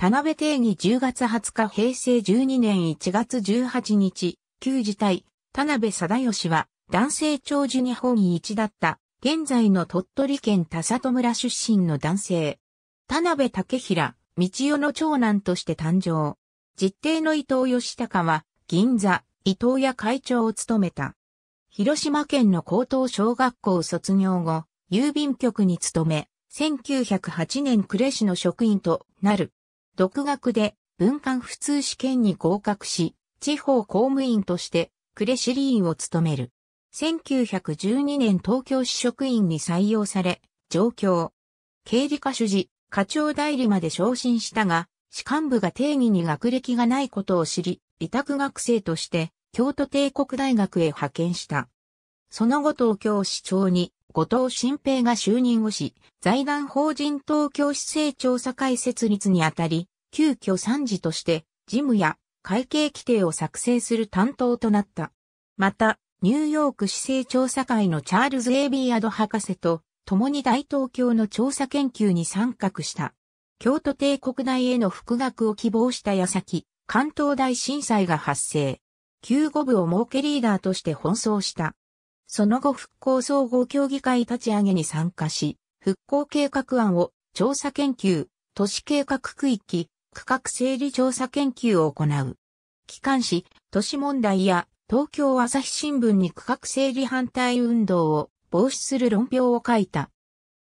田辺定義10月20日平成12年1月18日、旧時代、田辺貞義は、男性長寿日本一だった、現在の鳥取県田里村出身の男性。田辺武平、道代の長男として誕生。実定の伊藤義孝は、銀座、伊藤屋会長を務めた。広島県の高等小学校卒業後、郵便局に勤め、1908年呉市の職員となる。独学で文官普通試験に合格し、地方公務員として呉市理員を務める。1912年東京市職員に採用され、上京。経理課主事、課長代理まで昇進したが、士官部が定義に学歴がないことを知り、委託学生として京都帝国大学へ派遣した。その後東京市長に後藤新平が就任をし、財団法人東京市政調査会設立にあたり、急遽参事として、事務や会計規定を作成する担当となった。また、ニューヨーク市政調査会のチャールズ・エイビーアド博士と、共に大東京の調査研究に参画した。京都帝国大への復学を希望した矢先、関東大震災が発生。救護部を設けリーダーとして奔走した。その後復興総合協議会立ち上げに参加し、復興計画案を調査研究、都市計画区域、区画整理調査研究を行う。機関紙、都市問題や東京朝日新聞に区画整理反対運動を防止する論評を書いた。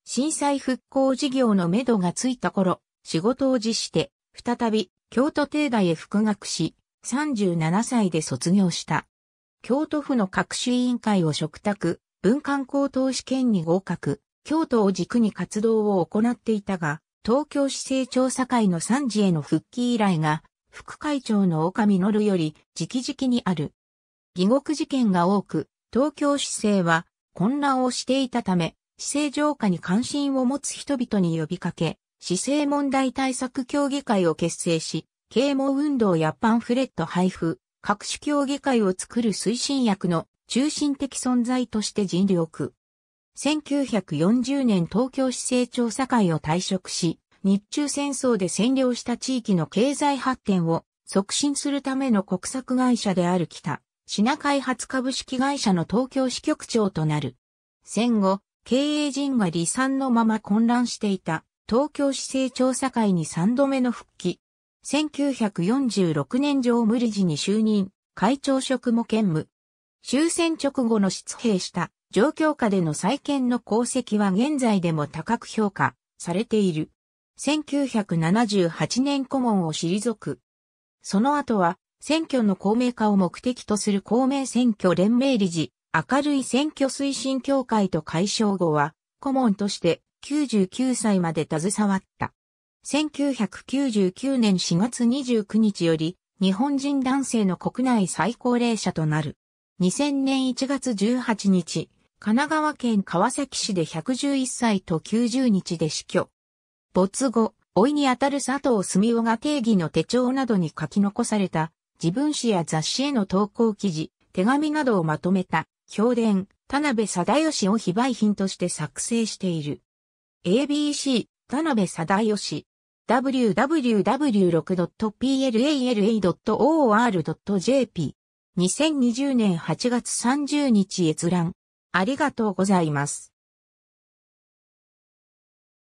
震災復興事業のめどがついた頃、仕事を辞して、再び京都帝大へ復学し、37歳で卒業した。京都府の各種委員会を嘱託、文官高等試験に合格、京都を軸に活動を行っていたが、東京市政調査会の参事への復帰依頼が、副会長の岡るより直々にある。疑獄事件が多く、東京市政は混乱をしていたため、市政浄化に関心を持つ人々に呼びかけ、市政問題対策協議会を結成し、啓蒙運動やパンフレット配布、各種協議会を作る推進役の中心的存在として尽力。1940年東京市政調査会を退職し、日中戦争で占領した地域の経済発展を促進するための国策会社である北、品開発株式会社の東京支局長となる。戦後、経営陣が離散のまま混乱していた東京市政調査会に3度目の復帰、1946年上無理事に就任、会長職も兼務。終戦直後の失兵した状況下での再建の功績は現在でも高く評価されている。1978年顧問を退く。その後は選挙の公明化を目的とする公明選挙連盟理事、明るい選挙推進協会と解消後は顧問として99歳まで携わった。1999年4月29日より、日本人男性の国内最高齢者となる。2000年1月18日、神奈川県川崎市で111歳と90日で死去。没後、老いにあたる佐藤澄夫が定義の手帳などに書き残された、自分史や雑誌への投稿記事、手紙などをまとめた、評伝、田辺貞義を非売品として作成している。ABC、田辺貞義。www.pla.or.jp a。2020年8月30日閲覧。ありがとうございます。